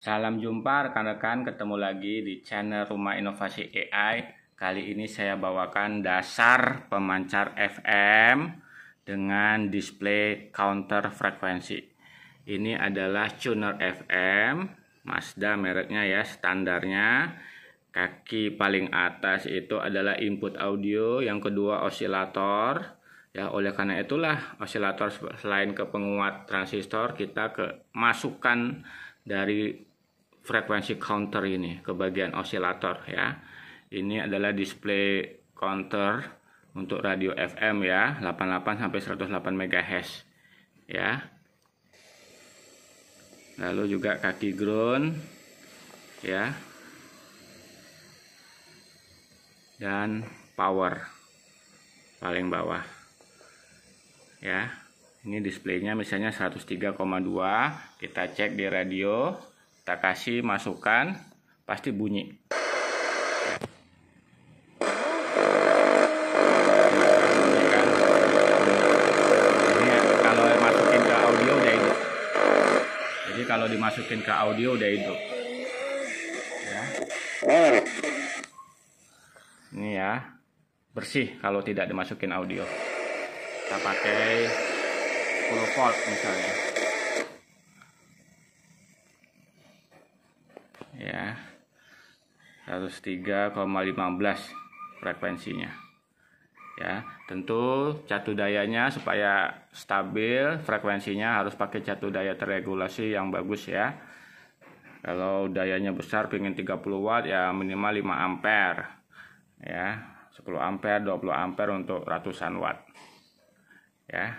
Salam jumpa rekan-rekan, ketemu lagi di channel Rumah Inovasi AI. Kali ini saya bawakan dasar pemancar FM dengan display counter frekuensi. Ini adalah tuner FM, Mazda mereknya ya, standarnya. Kaki paling atas itu adalah input audio, yang kedua osilator. Ya, oleh karena itulah osilator selain ke penguat transistor kita ke masukan dari frekuensi counter ini ke bagian osilator ya. Ini adalah display counter untuk radio FM ya, 88 sampai 108 MHz ya. Lalu juga kaki ground ya. Dan power paling bawah. Ya. Ini displaynya misalnya 103,2, kita cek di radio kita kasih masukan pasti bunyi kalau dimasukin ke audio udah hidup ya. ini ya bersih kalau tidak dimasukin audio kita pakai 10 volt misalnya ya 103,15 frekuensinya ya tentu catu dayanya supaya stabil frekuensinya harus pakai catu daya terregulasi yang bagus ya kalau dayanya besar pingin 30 watt ya minimal 5 ampere ya 10 ampere 20 ampere untuk ratusan watt ya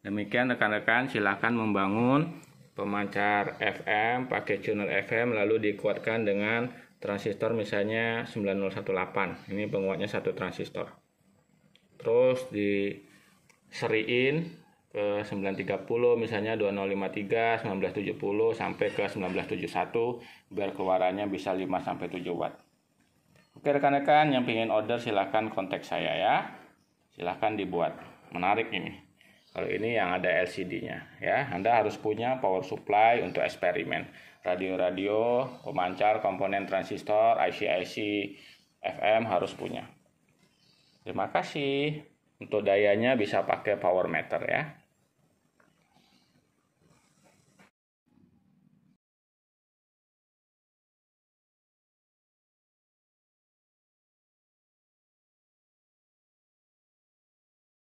demikian rekan-rekan silahkan membangun pemancar FM pakai tuner FM lalu dikuatkan dengan transistor misalnya 9018 ini penguatnya satu transistor terus seriin ke 930 misalnya 2053 1970 sampai ke 1971 biar keluarannya bisa 5 sampai 7 watt Oke rekan-rekan yang ingin order silahkan kontak saya ya silahkan dibuat menarik ini kalau ini yang ada LCD-nya ya. Anda harus punya power supply untuk eksperimen. Radio-radio, pemancar, komponen transistor, IC-IC, FM harus punya. Terima kasih. Untuk dayanya bisa pakai power meter ya.